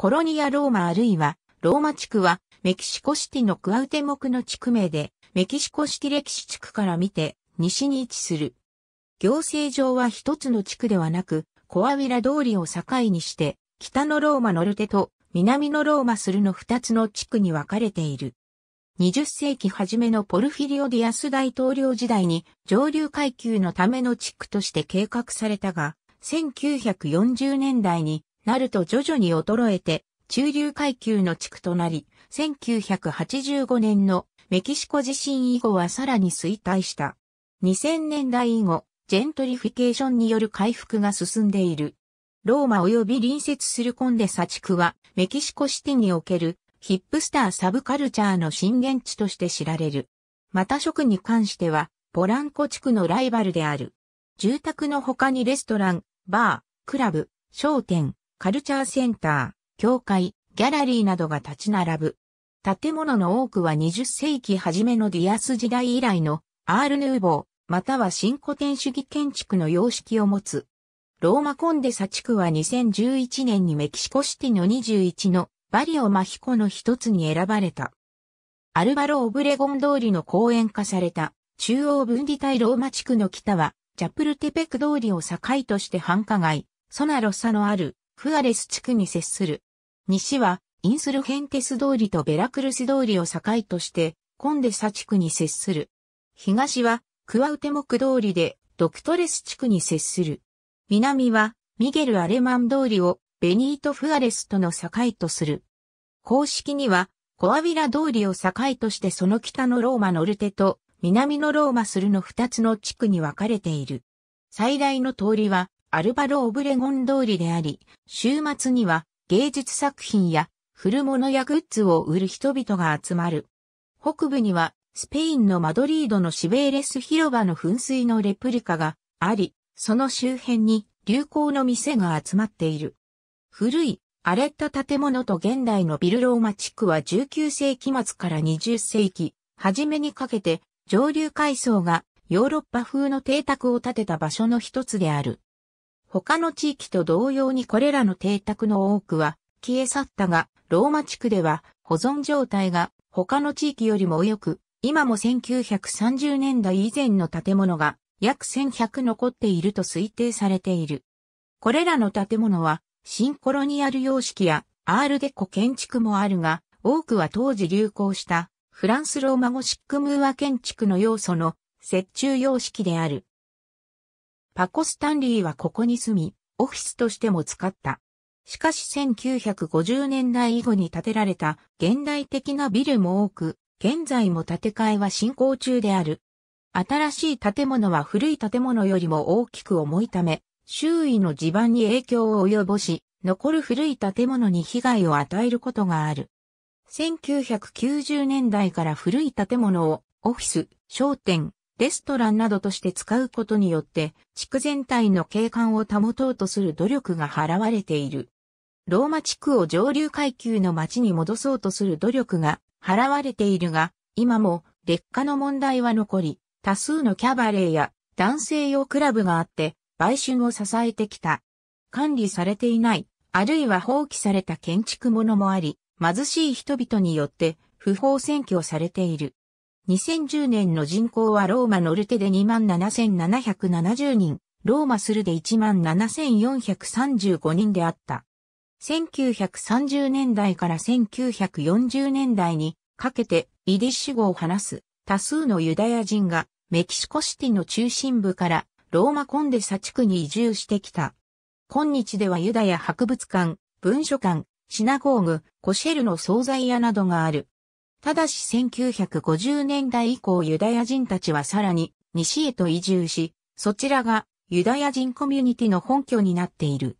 コロニアローマあるいはローマ地区はメキシコシティのクアウテモクの地区名でメキシコシティ歴史地区から見て西に位置する。行政上は一つの地区ではなくコアウィラ通りを境にして北のローマノルテと南のローマスルの二つの地区に分かれている。20世紀初めのポルフィリオ・ディアス大統領時代に上流階級のための地区として計画されたが、1940年代になると徐々に衰えて、中流階級の地区となり、1985年のメキシコ地震以後はさらに衰退した。2000年代以後、ジェントリフィケーションによる回復が進んでいる。ローマ及び隣接するコンデサ地区は、メキシコシティにおけるヒップスターサブカルチャーの震源地として知られる。また食に関しては、ポランコ地区のライバルである。住宅の他にレストラン、バー、クラブ、商店、カルチャーセンター、教会、ギャラリーなどが立ち並ぶ。建物の多くは20世紀初めのディアス時代以来のアール・ヌーボー、または新古典主義建築の様式を持つ。ローマコンデサ地区は2011年にメキシコシティの21のバリオ・マヒコの一つに選ばれた。アルバロ・オブレゴン通りの公園化された中央分離帯ローマ地区の北はチャプルテペク通りを境として繁華街、ソナロサのあるフアレス地区に接する。西は、インスルヘンテス通りとベラクルス通りを境として、コンデサ地区に接する。東は、クアウテモク通りで、ドクトレス地区に接する。南は、ミゲル・アレマン通りを、ベニート・フアレスとの境とする。公式には、コアビラ通りを境としてその北のローマノルテと南のローマスルの二つの地区に分かれている。最大の通りはアルバロ・オブレゴン通りであり、週末には芸術作品や古物やグッズを売る人々が集まる。北部にはスペインのマドリードのシベーレス広場の噴水のレプリカがあり、その周辺に流行の店が集まっている。古い荒れた建物と現代のビルローマ地区は19世紀末から20世紀初めにかけて上流階層がヨーロッパ風の邸宅を建てた場所の一つである。他の地域と同様にこれらの邸宅の多くは消え去ったが、ローマ地区では保存状態が他の地域よりも良く、今も1930年代以前の建物が約1100残っていると推定されている。これらの建物は新コロニアル様式やアールデコ建築もあるが、多くは当時流行したフランスローマゴシックムーア建築の要素の折衷様式である。パコ・スタンリーはここに住み、オフィスとしても使った。しかし1950年代以後に建てられた現代的なビルも多く、現在も建て替えは進行中である。新しい建物は古い建物よりも大きく重いため、周囲の地盤に影響を及ぼし、残る古い建物に被害を与えることがある。1990年代から古い建物をオフィス、商店、レストランなどとして使うことによって、地区全体の景観を保とうとする努力が払われている。ローマ地区を上流階級の町に戻そうとする努力が払われているが、今も劣化の問題は残り、多数のキャバレーや男性用クラブがあって、売春を支えてきた。管理されていない、あるいは放棄された建築物もあり、貧しい人々によって不法占拠されている。2010年の人口はローマノルテで27,770人、ローマスルで17,435人であった。1930年代から1940年代にかけてイディッシュ語を話す多数のユダヤ人がメキシコシティの中心部からローマコンデサ地区に移住してきた。今日ではユダヤ博物館、文書館、シナゴーグ、コシェルの惣菜屋などがある。ただし1950年代以降ユダヤ人たちはさらに西へと移住し、そちらがユダヤ人コミュニティの本拠になっている。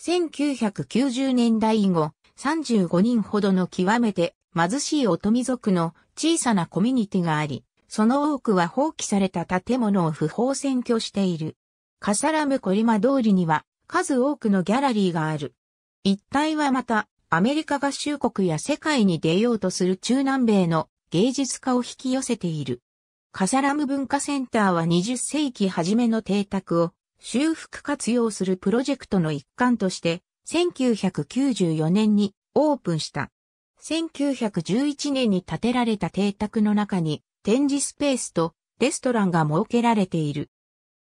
1990年代以後、35人ほどの極めて貧しい乙女族の小さなコミュニティがあり、その多くは放棄された建物を不法占拠している。カサラムコリマ通りには数多くのギャラリーがある。一帯はまたアメリカ合衆国や世界に出ようとする中南米の芸術家を引き寄せている。カサラム文化センターは20世紀初めの邸宅を修復活用するプロジェクトの一環として1994年にオープンした。1911年に建てられた邸宅の中に展示スペースとレストランが設けられている。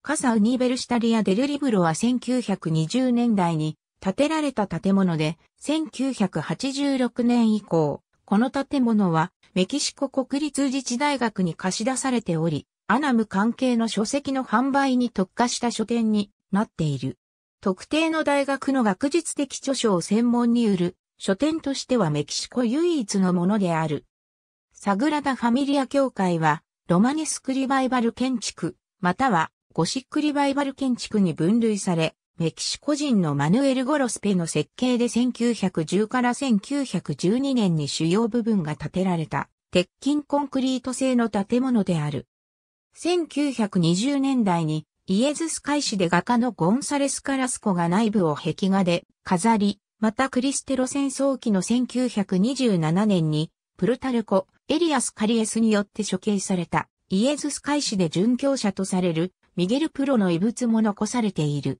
カサ・ウニーベルシタリア・デルリブロは1920年代に建てられた建物で、1986年以降、この建物はメキシコ国立自治大学に貸し出されており、アナム関係の書籍の販売に特化した書店になっている。特定の大学の学術的著書を専門に売る書店としてはメキシコ唯一のものである。サグラダ・ファミリア協会はロマネスクリバイバル建築またはゴシックリバイバル建築に分類され、メキシコ人のマヌエル・ゴロスペの設計で1910から1912年に主要部分が建てられた鉄筋コンクリート製の建物である。1920年代にイエズス会市で画家のゴンサレス・カラスコが内部を壁画で飾り、またクリステロ戦争期の1927年にプルタルコ、エリアス・カリエスによって処刑されたイエズス会市で殉教者とされるミゲル・プロの遺物も残されている。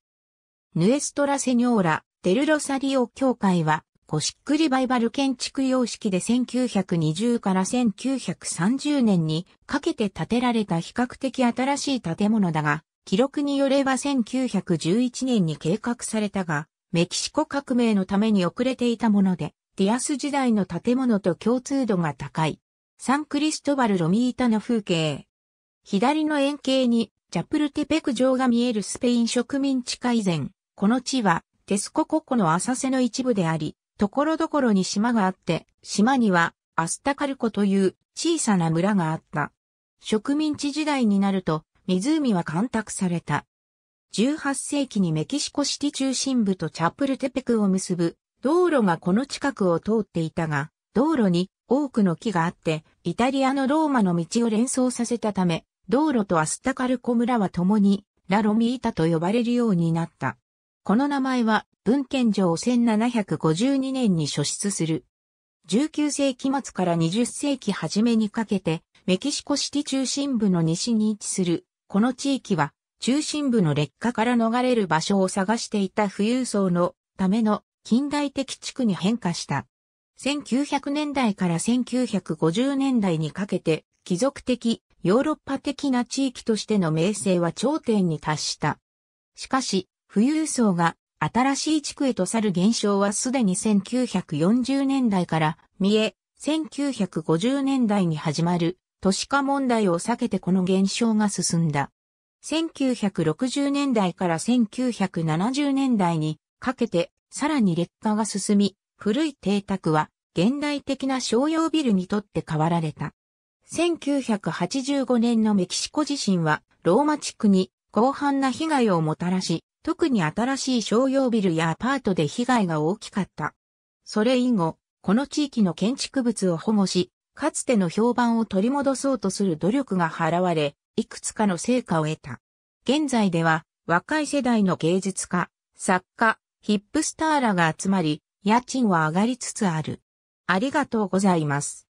ヌエストラセニョーラ・デルロサリオ教会は、ゴシックリバイバル建築様式で1920から1930年にかけて建てられた比較的新しい建物だが、記録によれば1911年に計画されたが、メキシコ革命のために遅れていたもので、ディアス時代の建物と共通度が高い。サンクリストバル・ロミータの風景。左の円形に、ジャプルテペク城が見えるスペイン植民地改善。この地は、テスコ国コの浅瀬の一部であり、ところどころに島があって、島には、アスタカルコという小さな村があった。植民地時代になると、湖は干拓された。18世紀にメキシコシティ中心部とチャプルテペクを結ぶ道路がこの近くを通っていたが、道路に多くの木があって、イタリアのローマの道を連想させたため、道路とアスタカルコ村は共にラロミータと呼ばれるようになった。この名前は文献上1752年に初出する。19世紀末から20世紀初めにかけて、メキシコシティ中心部の西に位置する、この地域は、中心部の劣化から逃れる場所を探していた富裕層のための近代的地区に変化した。1900年代から1950年代にかけて、貴族的、ヨーロッパ的な地域としての名声は頂点に達した。しかし、富裕層が新しい地区へと去る現象はすでに1940年代から見え、1950年代に始まる都市化問題を避けてこの現象が進んだ。1960年代から1970年代にかけてさらに劣化が進み、古い邸宅は現代的な商用ビルにとって変わられた。1985年のメキシコ地震はローマ地区に広範な被害をもたらし、特に新しい商用ビルやアパートで被害が大きかった。それ以後、この地域の建築物を保護し、かつての評判を取り戻そうとする努力が払われ、いくつかの成果を得た。現在では、若い世代の芸術家、作家、ヒップスターらが集まり、家賃は上がりつつある。ありがとうございます。